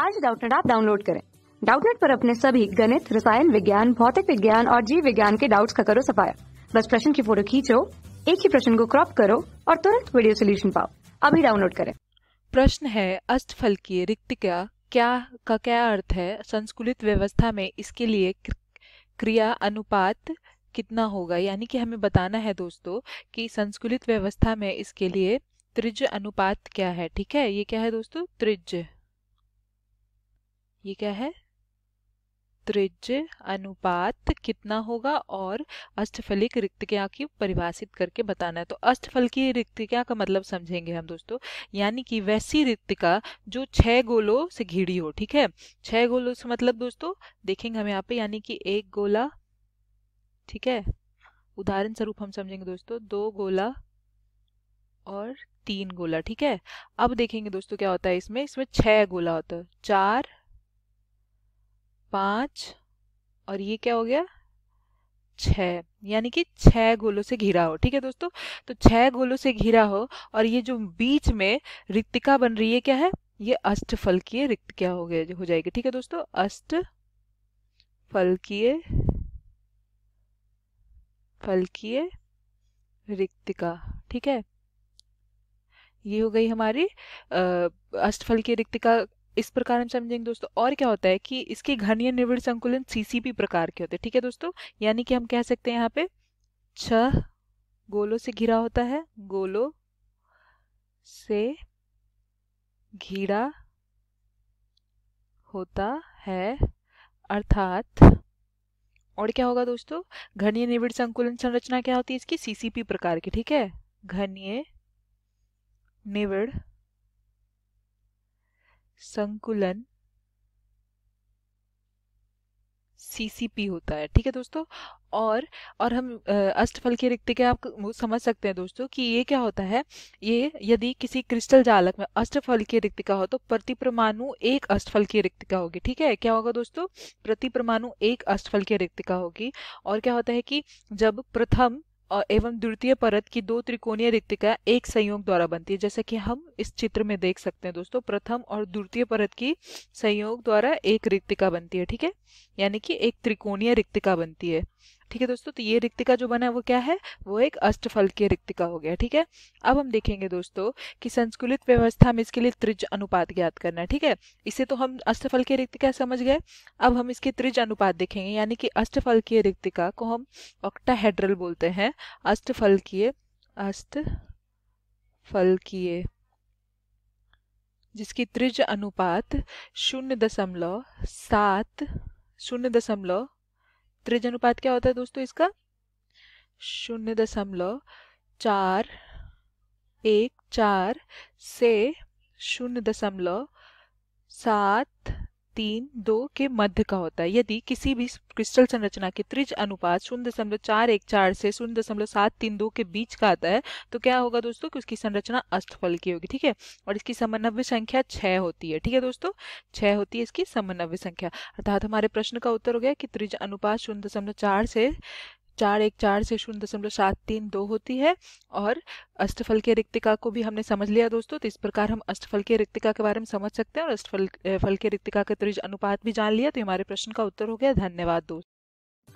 आज डाउटनेट आप डाउनलोड करें डाउटनेट पर अपने सभी गणित रसायन विज्ञान भौतिक विज्ञान और जीव विज्ञान के डाउट्स का करो सफाया बस प्रश्न की फोटो खींचो एक ही प्रश्न को क्रॉप करो और तुरंत वीडियो सोल्यूशन पाओ अभी डाउनलोड करें प्रश्न है अष्टफलकीय रिक्तिका क्या का क्या अर्थ है संस्कुलित व्यवस्था में इसके लिए क्रिया अनुपात कितना होगा यानी कि हमें बताना है दोस्तों कि संस्कुलित व्यवस्था में इसके लिए त्रिज अनुपात क्या है ठीक है ये क्या है दोस्तों त्रिज ये क्या है त्रिज अनुपात कितना होगा और अष्टफलिक रिक्तिका की परिभाषित करके बताना है तो अष्टफल की रिक्तिका का मतलब समझेंगे हम दोस्तों यानी कि वैसी रिक्तिका जो छह गोलों से घिरी हो ठीक है छह गोलों से मतलब दोस्तों देखेंगे हम यहाँ पे यानी कि एक गोला ठीक है उदाहरण स्वरूप हम समझेंगे दोस्तों दो गोला और तीन गोला ठीक है अब देखेंगे दोस्तों क्या होता है इसमें इसमें छह गोला होता है चार पांच और ये क्या हो गया छ यानी कि छः गोलों से घिरा हो ठीक है दोस्तों तो छह गोलों से घिरा हो और ये जो बीच में रिक्तिका बन रही है क्या है ये अष्टफलकीय रिक्त क्या हो गया हो जाएगी ठीक है दोस्तों अष्ट फलकीय फलकीय रिक्तिका ठीक है ये हो गई हमारी अष्टफल की रिक्तिका इस प्रकार हम समझेंगे दोस्तों और क्या होता है कि इसके घनीय निविड़ संकुलन सीसीपी प्रकार के होते हैं ठीक है दोस्तों यानी कि हम कह सकते हैं यहाँ पे छह गोलों से घिरा होता है गोलों से घिरा होता है अर्थात और क्या होगा दोस्तों घनीय निविड़ संकुलन संरचना क्या होती है इसकी सीसीपी प्रकार की ठीक है घनीय निविड़ संकुलन सीसीपी होता है ठीक है दोस्तों और और हम अष्टफल के रिक्त के आप समझ सकते हैं दोस्तों कि ये क्या होता है ये यदि किसी क्रिस्टल जालक में अष्टफल की रिक्त का हो तो प्रति परमाणु एक अष्टफल की रिक्त का होगी ठीक है क्या होगा दोस्तों प्रति परमाणु एक अष्टफल की रिक्त का होगी और क्या होता है कि जब प्रथम एवं द्वितीय परत की दो त्रिकोणीय रिक्तिका एक संयोग द्वारा बनती है जैसे कि हम इस चित्र में देख सकते हैं दोस्तों प्रथम और द्वितीय परत की संयोग द्वारा एक रिक्तिका बनती है ठीक है यानी कि एक त्रिकोणीय रिक्तिका बनती है ठीक है दोस्तों तो ये रिक्तिका जो बना है वो क्या है वो एक अष्टफल की रिक्तिका हो गया ठीक है अब हम देखेंगे दोस्तों कि संस्कुलित व्यवस्था में इसके लिए त्रिज अनुपात ज्ञात करना ठीक है इसे तो हम अष्टफल की रिक्तिका समझ गए अब हम इसके त्रिज अनुपात देखेंगे यानी कि अष्टफल की रिक्तिका को हम ऑक्टाहेड्रल बोलते हैं अष्टफल अष्टफलकीय अष्टफलकीय जिसकी त्रिज अनुपात शून्य दशमलव सात शून्य दशमलव त्रिज अनुपात क्या होता है दोस्तों इसका शून्य दशमलव चार एक चार से शून्य दशमलव सात तीन दो के मध्य का होता है यदि किसी भी क्रिस्टल संरचना के त्रिज अनुपात शून्य दशमलव चार एक चार से शून्य दशमलव सात तीन दो के बीच का आता है तो क्या होगा दोस्तों कि उसकी संरचना अष्टफल की होगी ठीक है और इसकी समन्वय संख्या छह होती है ठीक है दोस्तों छह होती है इसकी समन्वय संख्या अर्थात हमारे प्रश्न का उत्तर हो गया कि त्रिज अनुपात शून्य दशमलव चार से चार एक चार से शून्य दशमलव सात तीन दो होती है और अष्टफल के रिक्तिका को भी हमने समझ लिया दोस्तों तो इस प्रकार हम अष्टफल के रिक्तिका के बारे में समझ सकते हैं और अष्टफल फल के रिक्तिका का त्रिज अनुपात भी जान लिया तो हमारे प्रश्न का उत्तर हो गया धन्यवाद दोस्त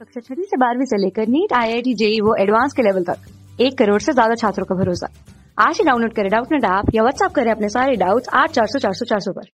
कक्षा छठी से बारहवीं से लेकर NEET I I T JEE वो एडवांस के लेवल तक एक करोड़ से ज्यादा छात्रों का भरोसा आज ही डाउनलोड करें डाउट नेट ऐप या व्हाट्सअप करें अपने सारे डाउट्स आठ चार सौ चार सौ चार सौ पर